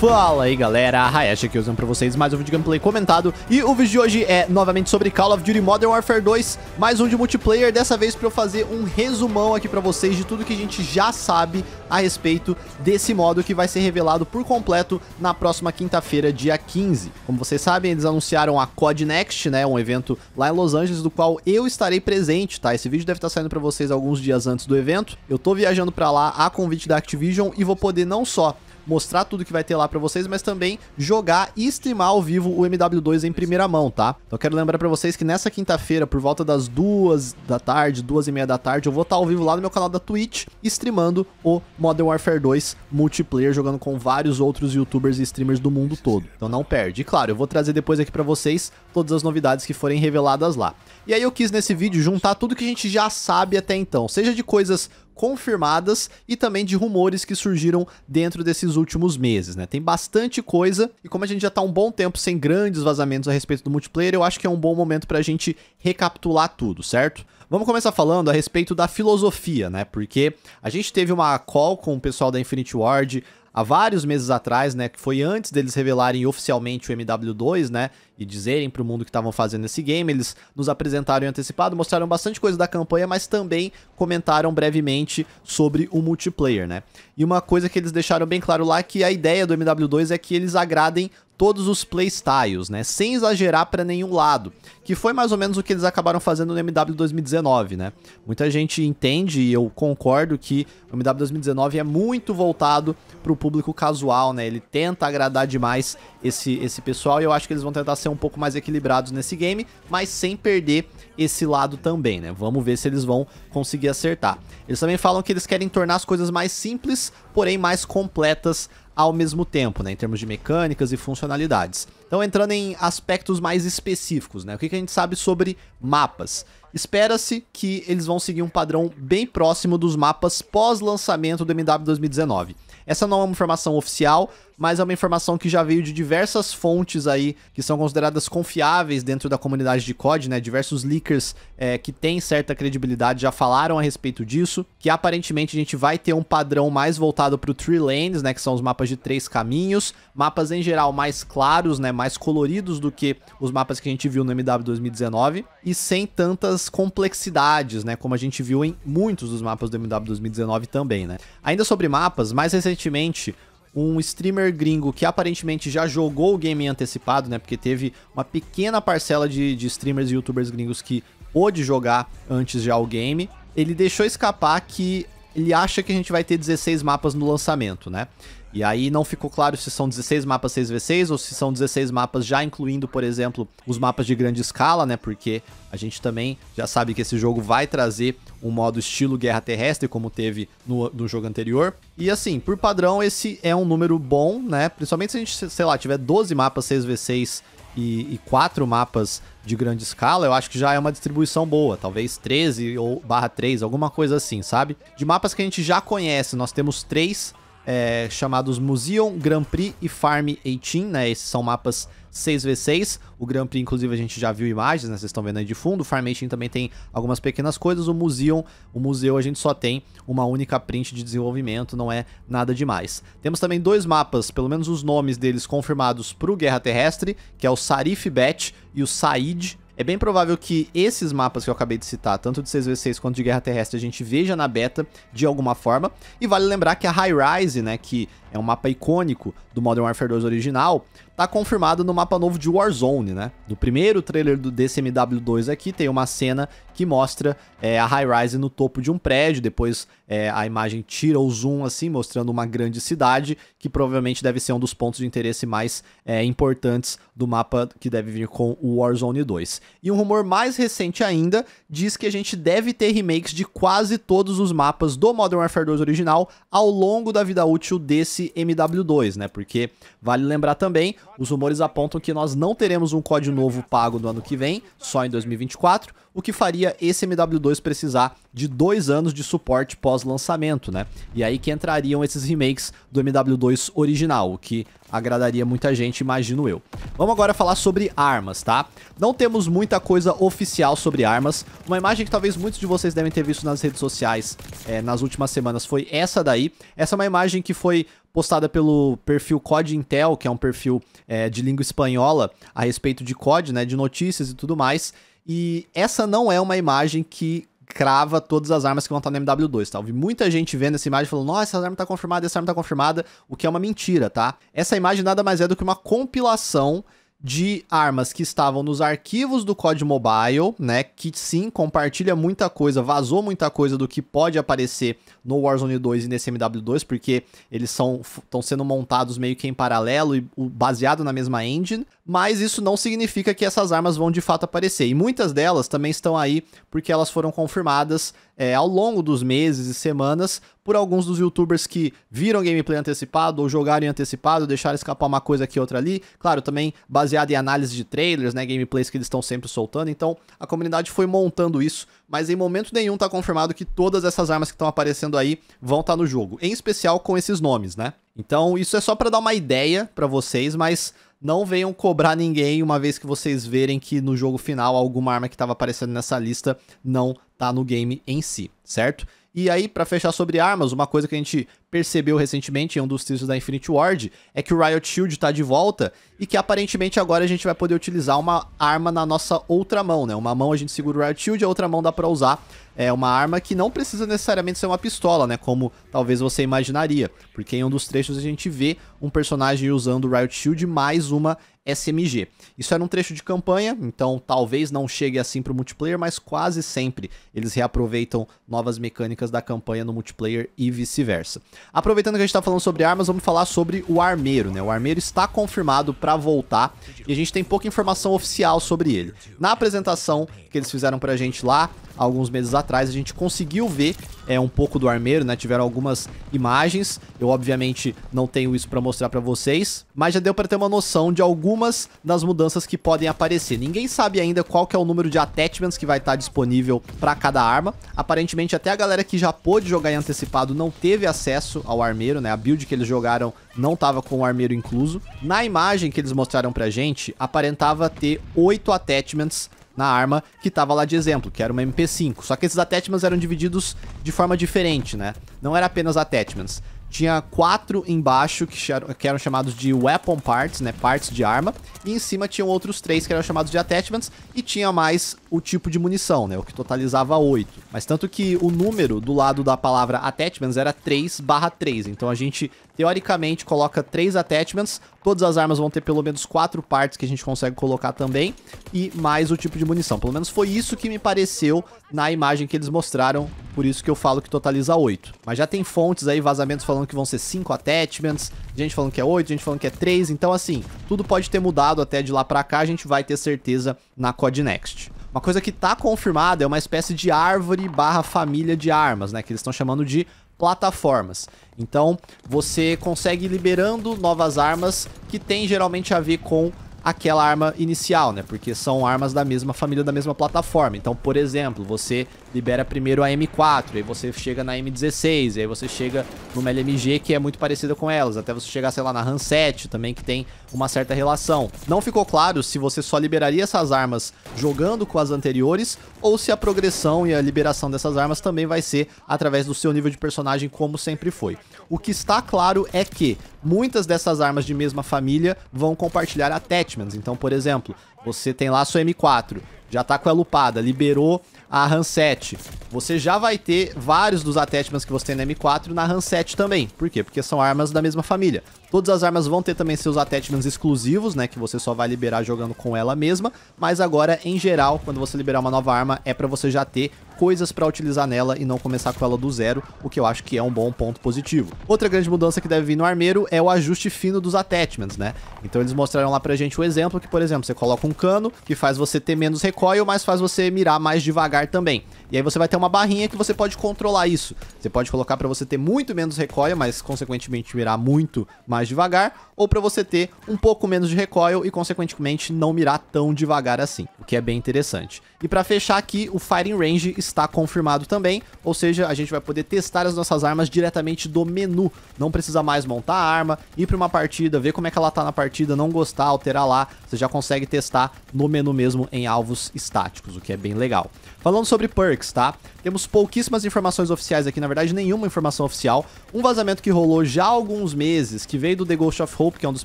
Fala aí galera, Hayashi aqui usando pra vocês mais um vídeo gameplay comentado E o vídeo de hoje é novamente sobre Call of Duty Modern Warfare 2 Mais um de multiplayer, dessa vez pra eu fazer um resumão aqui pra vocês De tudo que a gente já sabe a respeito desse modo Que vai ser revelado por completo na próxima quinta-feira, dia 15 Como vocês sabem, eles anunciaram a COD Next, né? Um evento lá em Los Angeles, do qual eu estarei presente, tá? Esse vídeo deve estar tá saindo pra vocês alguns dias antes do evento Eu tô viajando pra lá a convite da Activision E vou poder não só mostrar tudo que vai ter lá para vocês, mas também jogar e streamar ao vivo o MW2 em primeira mão, tá? Então eu quero lembrar para vocês que nessa quinta-feira, por volta das duas da tarde, duas e meia da tarde, eu vou estar tá ao vivo lá no meu canal da Twitch, streamando o Modern Warfare 2 multiplayer, jogando com vários outros youtubers e streamers do mundo todo. Então não perde. E claro, eu vou trazer depois aqui para vocês todas as novidades que forem reveladas lá. E aí eu quis nesse vídeo juntar tudo que a gente já sabe até então, seja de coisas confirmadas e também de rumores que surgiram dentro desses últimos meses, né? Tem bastante coisa e como a gente já tá um bom tempo sem grandes vazamentos a respeito do multiplayer, eu acho que é um bom momento pra gente recapitular tudo, certo? Vamos começar falando a respeito da filosofia, né? Porque a gente teve uma call com o pessoal da Infinity Ward há vários meses atrás, né, que foi antes deles revelarem oficialmente o MW2, né, e dizerem para o mundo que estavam fazendo esse game, eles nos apresentaram em antecipado, mostraram bastante coisa da campanha, mas também comentaram brevemente sobre o multiplayer, né? E uma coisa que eles deixaram bem claro lá é que a ideia do MW2 é que eles agradem todos os playstyles, né? Sem exagerar para nenhum lado. Que foi mais ou menos o que eles acabaram fazendo no MW 2019, né? Muita gente entende e eu concordo que o MW 2019 é muito voltado para o público casual, né? Ele tenta agradar demais esse, esse pessoal e eu acho que eles vão tentar ser um pouco mais equilibrados nesse game, mas sem perder esse lado também, né? Vamos ver se eles vão conseguir acertar. Eles também falam que eles querem tornar as coisas mais simples, porém mais completas ao mesmo tempo, né, em termos de mecânicas e funcionalidades. Então, entrando em aspectos mais específicos, né, o que, que a gente sabe sobre mapas? Espera-se que eles vão seguir um padrão bem próximo dos mapas pós-lançamento do MW 2019. Essa não é uma informação oficial, mas é uma informação que já veio de diversas fontes aí que são consideradas confiáveis dentro da comunidade de COD, né? Diversos leakers é, que têm certa credibilidade já falaram a respeito disso, que aparentemente a gente vai ter um padrão mais voltado para o Three Lanes, né? Que são os mapas de três caminhos, mapas em geral mais claros, né? Mais coloridos do que os mapas que a gente viu no MW 2019 e sem tantas complexidades, né? Como a gente viu em muitos dos mapas do MW 2019 também, né? Ainda sobre mapas, mais recentemente um streamer gringo que aparentemente já jogou o game antecipado, né? Porque teve uma pequena parcela de, de streamers e youtubers gringos que pôde jogar antes já o game. Ele deixou escapar que ele acha que a gente vai ter 16 mapas no lançamento, né? E aí não ficou claro se são 16 mapas 6v6 ou se são 16 mapas já incluindo, por exemplo, os mapas de grande escala, né? Porque a gente também já sabe que esse jogo vai trazer um modo estilo guerra terrestre, como teve no, no jogo anterior. E assim, por padrão, esse é um número bom, né? Principalmente se a gente, sei lá, tiver 12 mapas 6v6 e, e 4 mapas de grande escala, eu acho que já é uma distribuição boa, talvez 13 ou barra 3, alguma coisa assim, sabe? De mapas que a gente já conhece, nós temos 3 é, chamados Museum, Grand Prix e Farm 18, né? Esses são mapas 6v6. O Grand Prix, inclusive, a gente já viu imagens, né? Vocês estão vendo aí de fundo. O Farm 18 também tem algumas pequenas coisas. O Museum, o museu a gente só tem uma única print de desenvolvimento, não é nada demais. Temos também dois mapas, pelo menos os nomes deles confirmados para o Guerra Terrestre, que é o Sarif Bet e o Said, é bem provável que esses mapas que eu acabei de citar, tanto de 6v6 quanto de Guerra Terrestre, a gente veja na beta de alguma forma. E vale lembrar que a High Rise, né, que é um mapa icônico do Modern Warfare 2 original, tá confirmado no mapa novo de Warzone, né? No primeiro trailer do DCMW2 aqui, tem uma cena que mostra é, a High-Rise no topo de um prédio, depois é, a imagem tira o zoom assim, mostrando uma grande cidade, que provavelmente deve ser um dos pontos de interesse mais é, importantes do mapa que deve vir com o Warzone 2. E um rumor mais recente ainda diz que a gente deve ter remakes de quase todos os mapas do Modern Warfare 2 original ao longo da vida útil desse MW2, né? Porque vale lembrar também, os rumores apontam que nós não teremos um código novo pago no ano que vem, só em 2024, o que faria esse MW2 precisar de dois anos de suporte pós-lançamento, né? E aí que entrariam esses remakes do MW2 original, o que agradaria muita gente, imagino eu. Vamos agora falar sobre armas, tá? Não temos muita coisa oficial sobre armas. Uma imagem que talvez muitos de vocês devem ter visto nas redes sociais é, nas últimas semanas foi essa daí. Essa é uma imagem que foi postada pelo perfil Code Intel, que é um perfil é, de língua espanhola a respeito de COD, né, de notícias e tudo mais. E essa não é uma imagem que crava todas as armas que vão estar no MW2, tá? Eu vi muita gente vendo essa imagem falando, nossa, essa arma tá confirmada, essa arma tá confirmada, o que é uma mentira, tá? Essa imagem nada mais é do que uma compilação de armas que estavam nos arquivos do COD Mobile, né? Que sim, compartilha muita coisa, vazou muita coisa do que pode aparecer no Warzone 2 e nesse MW2, porque eles são estão sendo montados meio que em paralelo e baseado na mesma engine, mas isso não significa que essas armas vão de fato aparecer. E muitas delas também estão aí porque elas foram confirmadas é, ao longo dos meses e semanas por alguns dos youtubers que viram gameplay antecipado ou jogaram em antecipado, deixaram escapar uma coisa aqui outra ali. Claro, também baseado em análise de trailers, né, gameplays que eles estão sempre soltando. Então, a comunidade foi montando isso, mas em momento nenhum tá confirmado que todas essas armas que estão aparecendo aí vão estar tá no jogo, em especial com esses nomes, né? Então, isso é só para dar uma ideia para vocês, mas não venham cobrar ninguém uma vez que vocês verem que no jogo final alguma arma que estava aparecendo nessa lista não tá no game em si, certo? E aí, para fechar sobre armas, uma coisa que a gente percebeu recentemente em um dos teasers da Infinite Ward é que o Riot Shield tá de volta e que aparentemente agora a gente vai poder utilizar uma arma na nossa outra mão, né? Uma mão a gente segura o Riot Shield, a outra mão dá pra usar é, uma arma que não precisa necessariamente ser uma pistola, né? Como talvez você imaginaria, porque em um dos trechos a gente vê um personagem usando o Riot Shield mais uma SMG. Isso era um trecho de campanha, então talvez não chegue assim para o multiplayer, mas quase sempre eles reaproveitam novas mecânicas da campanha no multiplayer e vice-versa. Aproveitando que a gente tá falando sobre armas, vamos falar sobre o armeiro, né? O armeiro está confirmado para voltar e a gente tem pouca informação oficial sobre ele. Na apresentação que eles fizeram pra gente lá, alguns meses atrás, a gente conseguiu ver é, um pouco do armeiro, né? Tiveram algumas imagens. Eu, obviamente, não tenho isso para mostrar para vocês, mas já deu para ter uma noção de algumas das mudanças que podem aparecer. Ninguém sabe ainda qual que é o número de attachments que vai estar tá disponível para cada arma. Aparentemente, até a galera que já pôde jogar em antecipado não teve acesso acesso ao armeiro, né? A build que eles jogaram não tava com o armeiro incluso. Na imagem que eles mostraram pra gente, aparentava ter oito attachments na arma que tava lá de exemplo, que era uma MP5. Só que esses attachments eram divididos de forma diferente, né? Não era apenas attachments. Tinha quatro embaixo que, que eram chamados de weapon parts, né? Partes de arma. E em cima tinham outros três que eram chamados de attachments. E tinha mais o tipo de munição, né? O que totalizava oito. Mas tanto que o número do lado da palavra attachments era 3 barra 3. Então a gente, teoricamente, coloca três attachments. Todas as armas vão ter pelo menos quatro partes que a gente consegue colocar também. E mais o tipo de munição. Pelo menos foi isso que me pareceu na imagem que eles mostraram. Por isso que eu falo que totaliza oito. Mas já tem fontes aí, vazamentos falando falando que vão ser 5 attachments, gente falando que é 8, gente falando que é 3. Então, assim, tudo pode ter mudado até de lá pra cá, a gente vai ter certeza na Next. Uma coisa que tá confirmada é uma espécie de árvore barra família de armas, né? Que eles estão chamando de plataformas. Então, você consegue liberando novas armas que tem geralmente a ver com aquela arma inicial, né? Porque são armas da mesma família, da mesma plataforma. Então, por exemplo, você libera primeiro a M4, aí você chega na M16, aí você chega numa LMG que é muito parecida com elas, até você chegar, sei lá, na Han 7 também, que tem uma certa relação. Não ficou claro se você só liberaria essas armas jogando com as anteriores, ou se a progressão e a liberação dessas armas também vai ser através do seu nível de personagem, como sempre foi. O que está claro é que muitas dessas armas de mesma família vão compartilhar attachments, então, por exemplo, você tem lá a sua M4, já tá com ela upada, liberou a RAM 7. Você já vai ter vários dos attachments que você tem na M4 na RAM 7 também. Por quê? Porque são armas da mesma família. Todas as armas vão ter também seus attachments exclusivos, né? Que você só vai liberar jogando com ela mesma. Mas agora, em geral, quando você liberar uma nova arma, é para você já ter coisas para utilizar nela e não começar com ela do zero, o que eu acho que é um bom ponto positivo. Outra grande mudança que deve vir no armeiro é o ajuste fino dos attachments, né? Então eles mostraram lá pra gente o um exemplo que, por exemplo, você coloca um cano que faz você ter menos recoil, mas faz você mirar mais devagar também. E aí você vai ter uma barrinha que você pode controlar isso. Você pode colocar para você ter muito menos recoil, mas consequentemente mirar muito mais devagar, ou para você ter um pouco menos de recoil e consequentemente não mirar tão devagar assim, o que é bem interessante. E para fechar aqui, o Firing Range está confirmado também, ou seja, a gente vai poder testar as nossas armas diretamente do menu. Não precisa mais montar a arma, ir para uma partida, ver como é que ela tá na partida, não gostar, alterar lá, você já consegue testar no menu mesmo em alvos estáticos, o que é bem legal. Falando sobre perks, Matrix, tá? Temos pouquíssimas informações oficiais aqui, na verdade nenhuma informação oficial. Um vazamento que rolou já há alguns meses, que veio do The Ghost of Hope, que é um dos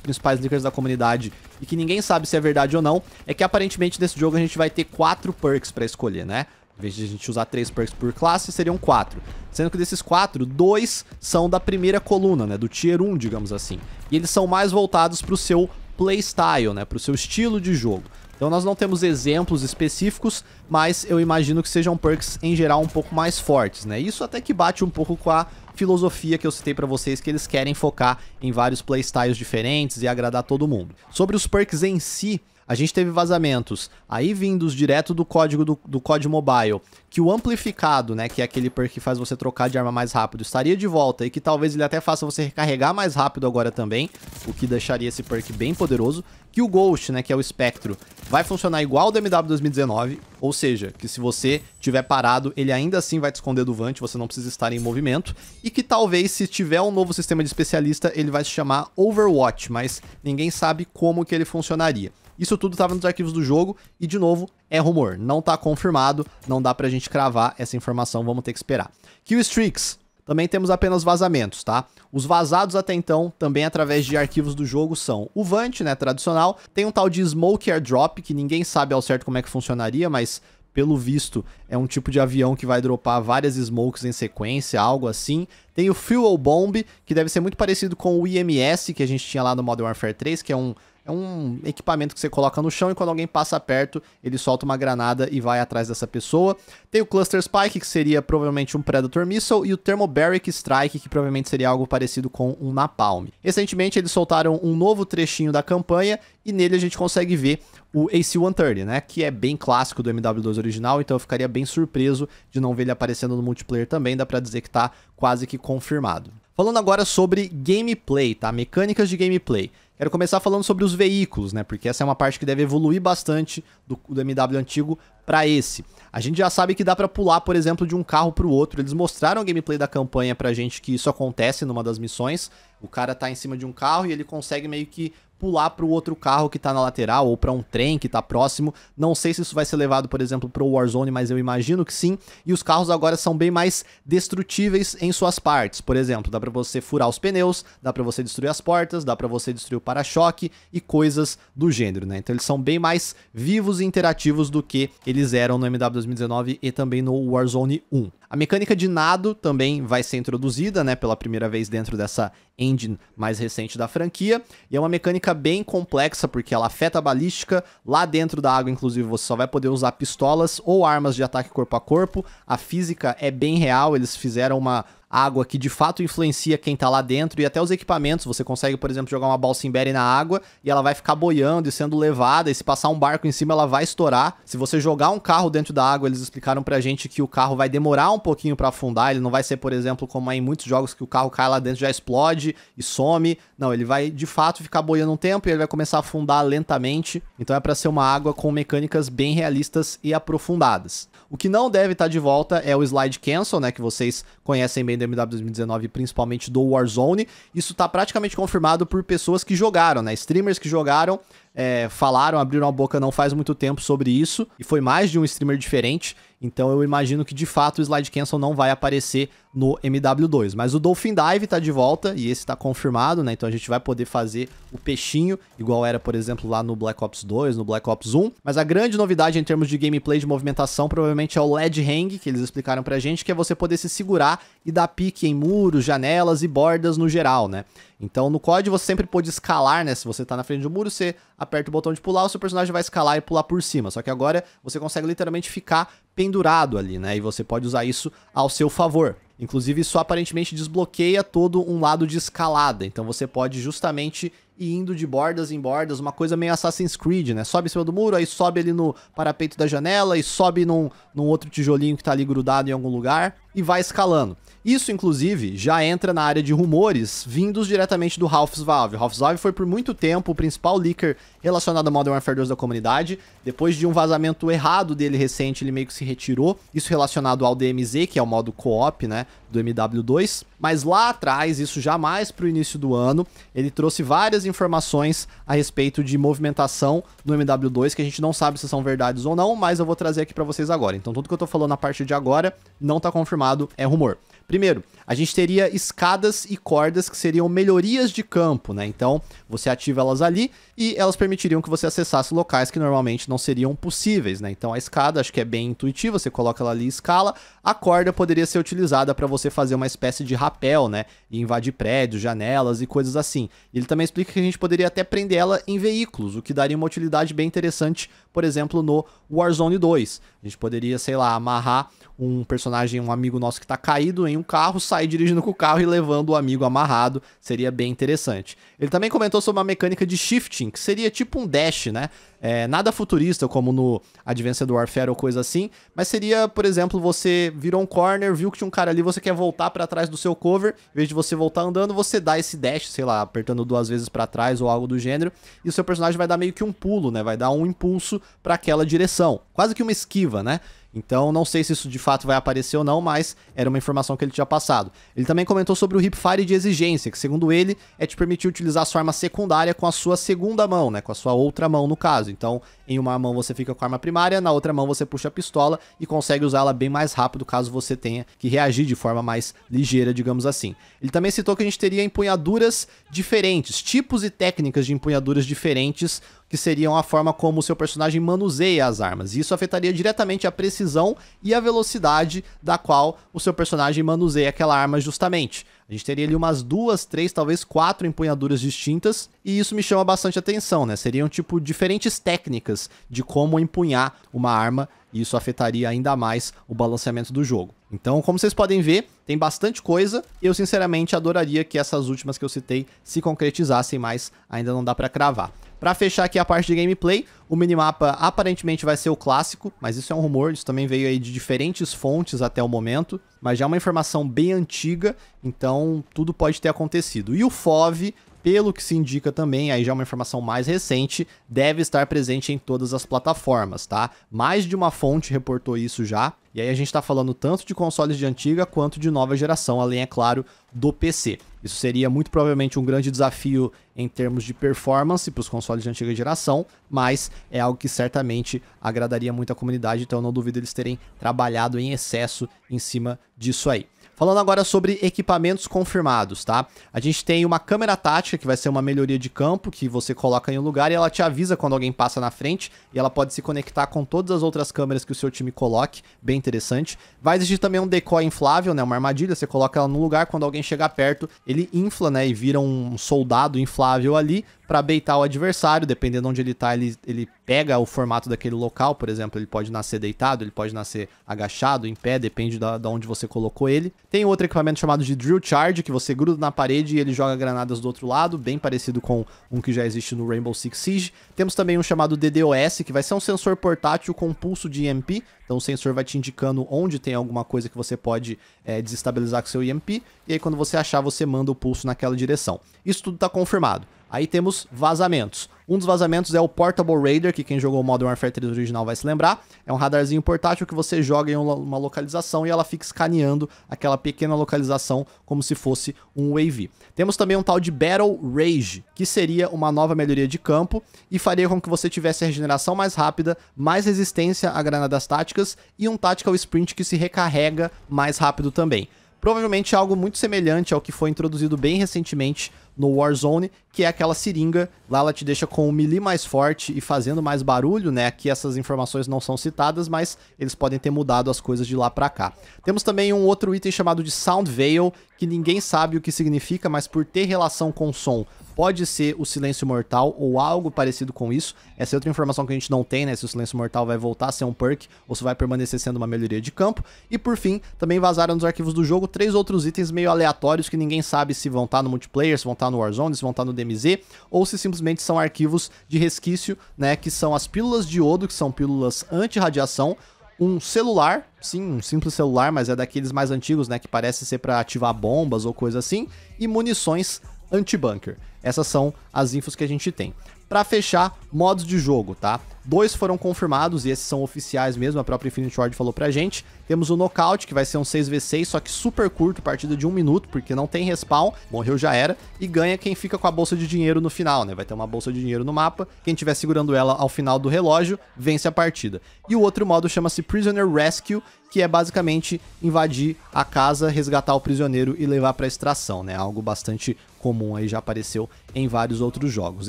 principais leakers da comunidade e que ninguém sabe se é verdade ou não, é que aparentemente nesse jogo a gente vai ter quatro perks para escolher, né? Em vez de a gente usar três perks por classe, seriam quatro. Sendo que desses quatro, dois são da primeira coluna, né? Do Tier 1, digamos assim. E eles são mais voltados pro seu playstyle, né? Pro seu estilo de jogo. Então nós não temos exemplos específicos, mas eu imagino que sejam perks em geral um pouco mais fortes, né? Isso até que bate um pouco com a filosofia que eu citei para vocês que eles querem focar em vários playstyles diferentes e agradar todo mundo. Sobre os perks em si, a gente teve vazamentos aí vindos direto do código do, do código mobile, que o amplificado, né, que é aquele perk que faz você trocar de arma mais rápido, estaria de volta e que talvez ele até faça você recarregar mais rápido agora também, o que deixaria esse perk bem poderoso, que o Ghost, né, que é o espectro, vai funcionar igual ao do MW 2019, ou seja, que se você tiver parado, ele ainda assim vai te esconder do Vant, você não precisa estar em movimento, e que talvez se tiver um novo sistema de especialista, ele vai se chamar Overwatch, mas ninguém sabe como que ele funcionaria. Isso tudo estava nos arquivos do jogo e, de novo, é rumor. Não está confirmado, não dá para a gente cravar essa informação, vamos ter que esperar. Killstreaks, também temos apenas vazamentos, tá? Os vazados até então, também através de arquivos do jogo, são o Vant, né, tradicional, tem um tal de Smoke Airdrop, que ninguém sabe ao certo como é que funcionaria, mas pelo visto é um tipo de avião que vai dropar várias smokes em sequência, algo assim. Tem o Fuel Bomb, que deve ser muito parecido com o IMS que a gente tinha lá no Modern Warfare 3, que é um, é um equipamento que você coloca no chão e quando alguém passa perto, ele solta uma granada e vai atrás dessa pessoa. Tem o Cluster Spike, que seria provavelmente um Predator Missile, e o Thermobaric Strike, que provavelmente seria algo parecido com um Napalm. Recentemente, eles soltaram um novo trechinho da campanha e nele a gente consegue ver o AC-130, né? Que é bem clássico do MW2 original, então eu ficaria bem surpreso de não ver ele aparecendo no multiplayer também. Dá pra dizer que tá quase que confirmado. Falando agora sobre gameplay, tá? Mecânicas de gameplay. Quero começar falando sobre os veículos, né? Porque essa é uma parte que deve evoluir bastante do, do MW antigo para esse. A gente já sabe que dá para pular, por exemplo, de um carro para o outro. Eles mostraram o gameplay da campanha pra gente que isso acontece numa das missões. O cara tá em cima de um carro e ele consegue meio que pular para o outro carro que tá na lateral ou para um trem que tá próximo. Não sei se isso vai ser levado, por exemplo, para o Warzone, mas eu imagino que sim. E os carros agora são bem mais destrutíveis em suas partes. Por exemplo, dá para você furar os pneus, dá para você destruir as portas, dá para você destruir o para-choque e coisas do gênero, né? Então eles são bem mais vivos e interativos do que eles eram no MW 2019 e também no Warzone 1. A mecânica de nado também vai ser introduzida, né, pela primeira vez dentro dessa engine mais recente da franquia, e é uma mecânica bem complexa porque ela afeta a balística. Lá dentro da água, inclusive, você só vai poder usar pistolas ou armas de ataque corpo a corpo. A física é bem real, eles fizeram uma água que de fato influencia quem tá lá dentro e até os equipamentos. Você consegue, por exemplo, jogar uma balsimbere na água e ela vai ficar boiando e sendo levada, e se passar um barco em cima ela vai estourar. Se você jogar um carro dentro da água, eles explicaram pra gente que o carro vai demorar um pouquinho para afundar, ele não vai ser, por exemplo, como é em muitos jogos que o carro cai lá dentro já explode e some. Não, ele vai de fato ficar boiando um tempo e ele vai começar a afundar lentamente. Então é para ser uma água com mecânicas bem realistas e aprofundadas. O que não deve estar tá de volta é o slide cancel, né, que vocês conhecem bem também do MW 2019, principalmente do Warzone. Isso tá praticamente confirmado por pessoas que jogaram, né? Streamers que jogaram é, falaram, abriram a boca não faz muito tempo sobre isso, e foi mais de um streamer diferente, então eu imagino que de fato o Slide Cancel não vai aparecer no MW2. Mas o Dolphin Dive tá de volta, e esse tá confirmado, né? Então a gente vai poder fazer o peixinho, igual era, por exemplo, lá no Black Ops 2, no Black Ops 1. Mas a grande novidade em termos de gameplay de movimentação provavelmente é o LED Hang, que eles explicaram pra gente, que é você poder se segurar e dar pique em muros, janelas e bordas no geral, né? Então, no COD você sempre pode escalar, né? Se você tá na frente do muro, você aperta o botão de pular, o seu personagem vai escalar e pular por cima. Só que agora você consegue literalmente ficar pendurado ali, né? E você pode usar isso ao seu favor. Inclusive, isso aparentemente desbloqueia todo um lado de escalada. Então você pode justamente ir indo de bordas em bordas, uma coisa meio Assassin's Creed, né? Sobe em cima do muro, aí sobe ali no parapeito da janela e sobe num, num outro tijolinho que tá ali grudado em algum lugar e vai escalando. Isso, inclusive, já entra na área de rumores vindos diretamente do Ralph's Valve. O Ralph's Valve foi por muito tempo o principal leaker relacionado a Modern Warfare 2 da comunidade. Depois de um vazamento errado dele recente, ele meio que se retirou. Isso relacionado ao DMZ, que é o modo co-op, né, do MW2. Mas lá atrás, isso já mais pro início do ano, ele trouxe várias informações a respeito de movimentação do MW2, que a gente não sabe se são verdades ou não, mas eu vou trazer aqui para vocês agora. Então tudo que eu tô falando na parte de agora não tá confirmado, é rumor. Primeiro, a gente teria escadas e cordas que seriam melhorias de campo, né? Então, você ativa elas ali e elas permitiriam que você acessasse locais que normalmente não seriam possíveis, né? Então, a escada acho que é bem intuitiva, você coloca ela ali e escala a corda poderia ser utilizada para você fazer uma espécie de rapel, né? E invadir prédios, janelas e coisas assim. Ele também explica que a gente poderia até prender ela em veículos, o que daria uma utilidade bem interessante, por exemplo, no Warzone 2. A gente poderia, sei lá, amarrar um personagem, um amigo nosso que tá caído em um carro, sair dirigindo com o carro e levando o amigo amarrado, seria bem interessante. Ele também comentou sobre uma mecânica de shifting, que seria tipo um dash, né? É, nada futurista, como no Advanced Warfare ou coisa assim, mas seria, por exemplo, você virou um corner, viu que tinha um cara ali, você quer voltar para trás do seu cover, em vez de você voltar andando, você dá esse dash, sei lá, apertando duas vezes para trás ou algo do gênero, e o seu personagem vai dar meio que um pulo, né? Vai dar um impulso para aquela direção quase que uma esquiva, né? Então não sei se isso de fato vai aparecer ou não, mas era uma informação que ele tinha passado. Ele também comentou sobre o hipfire de exigência, que segundo ele é te permitir utilizar a sua arma secundária com a sua segunda mão, né, com a sua outra mão no caso. Então, em uma mão você fica com a arma primária, na outra mão você puxa a pistola e consegue usá-la bem mais rápido caso você tenha que reagir de forma mais ligeira, digamos assim. Ele também citou que a gente teria empunhaduras diferentes, tipos e técnicas de empunhaduras diferentes que seriam a forma como o seu personagem manuseia as armas. Isso afetaria diretamente a precisão e a velocidade da qual o seu personagem manuseia aquela arma justamente. A gente teria ali umas duas, três, talvez quatro empunhaduras distintas, e isso me chama bastante atenção, né? Seriam, tipo, diferentes técnicas de como empunhar uma arma, e isso afetaria ainda mais o balanceamento do jogo. Então, como vocês podem ver, tem bastante coisa, eu sinceramente adoraria que essas últimas que eu citei se concretizassem, mas ainda não dá para cravar. Para fechar aqui a parte de gameplay, o minimapa aparentemente vai ser o clássico, mas isso é um rumor, isso também veio aí de diferentes fontes até o momento, mas já é uma informação bem antiga, então tudo pode ter acontecido. E o FOV pelo que se indica também, aí já é uma informação mais recente, deve estar presente em todas as plataformas, tá? Mais de uma fonte reportou isso já. E aí a gente está falando tanto de consoles de antiga quanto de nova geração, além, é claro, do PC. Isso seria muito provavelmente um grande desafio em termos de performance para os consoles de antiga geração, mas é algo que certamente agradaria muito a comunidade, então eu não duvido eles terem trabalhado em excesso em cima disso aí. Falando agora sobre equipamentos confirmados, tá? A gente tem uma câmera tática, que vai ser uma melhoria de campo, que você coloca em um lugar e ela te avisa quando alguém passa na frente, e ela pode se conectar com todas as outras câmeras que o seu time coloque, bem interessante. Vai existir também um decoy inflável, né? Uma armadilha, você coloca ela no lugar, quando alguém chegar perto, ele infla, né? E vira um soldado inflável ali, para beitar o adversário, dependendo de onde ele tá, ele, ele pega o formato daquele local, por exemplo, ele pode nascer deitado, ele pode nascer agachado, em pé, depende da, da onde você colocou ele. Tem outro equipamento chamado de Drill Charge, que você gruda na parede e ele joga granadas do outro lado, bem parecido com um que já existe no Rainbow Six Siege. Temos também um chamado DDoS, que vai ser um sensor portátil com pulso de EMP, então o sensor vai te indicando onde tem alguma coisa que você pode é, desestabilizar com seu EMP, e aí quando você achar, você manda o pulso naquela direção. Isso tudo está confirmado. Aí temos vazamentos. Um dos vazamentos é o Portable Raider, que quem jogou o Modern Warfare 3 original vai se lembrar. É um radarzinho portátil que você joga em uma localização e ela fica escaneando aquela pequena localização como se fosse um wave. Temos também um tal de Battle Rage, que seria uma nova melhoria de campo e faria com que você tivesse a regeneração mais rápida, mais resistência a granadas táticas e um Tactical Sprint que se recarrega mais rápido também provavelmente algo muito semelhante ao que foi introduzido bem recentemente no Warzone, que é aquela seringa, lá ela te deixa com o melee mais forte e fazendo mais barulho, né? Aqui essas informações não são citadas, mas eles podem ter mudado as coisas de lá para cá. Temos também um outro item chamado de Sound Veil, que ninguém sabe o que significa, mas por ter relação com som, pode ser o Silêncio Mortal ou algo parecido com isso. Essa é outra informação que a gente não tem, né? Se o Silêncio Mortal vai voltar a ser um perk ou se vai permanecer sendo uma melhoria de campo. E por fim, também vazaram nos arquivos do jogo três outros itens meio aleatórios que ninguém sabe se vão estar tá no multiplayer, se vão estar tá estar tá no Warzone, se vão estar tá no DMZ, ou se simplesmente são arquivos de resquício, né, que são as pílulas de iodo, que são pílulas anti-radiação, um celular, sim, um simples celular, mas é daqueles mais antigos, né, que parece ser para ativar bombas ou coisa assim, e munições anti-bunker. Essas são as infos que a gente tem para fechar modos de jogo, tá? Dois foram confirmados e esses são oficiais mesmo, a própria Infinity Ward falou pra gente. Temos o Knockout, que vai ser um 6v6, só que super curto, partida de um minuto, porque não tem respawn, morreu já era, e ganha quem fica com a bolsa de dinheiro no final, né? Vai ter uma bolsa de dinheiro no mapa, quem tiver segurando ela ao final do relógio, vence a partida. E o outro modo chama-se Prisoner Rescue, que é basicamente invadir a casa, resgatar o prisioneiro e levar pra extração, né? Algo bastante comum aí, já apareceu em vários outros jogos.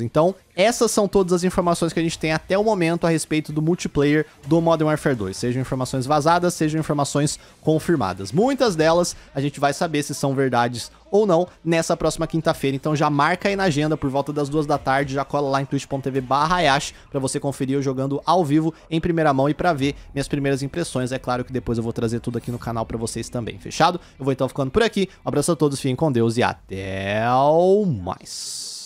Então, é essas são todas as informações que a gente tem até o momento a respeito do multiplayer do Modern Warfare 2, sejam informações vazadas, sejam informações confirmadas. Muitas delas a gente vai saber se são verdades ou não nessa próxima quinta-feira. Então já marca aí na agenda por volta das duas da tarde, já cola lá em twitch.tv barra pra você conferir eu jogando ao vivo em primeira mão e pra ver minhas primeiras impressões. É claro que depois eu vou trazer tudo aqui no canal pra vocês também, fechado? Eu vou então ficando por aqui. Um abraço a todos, fiquem com Deus e até mais.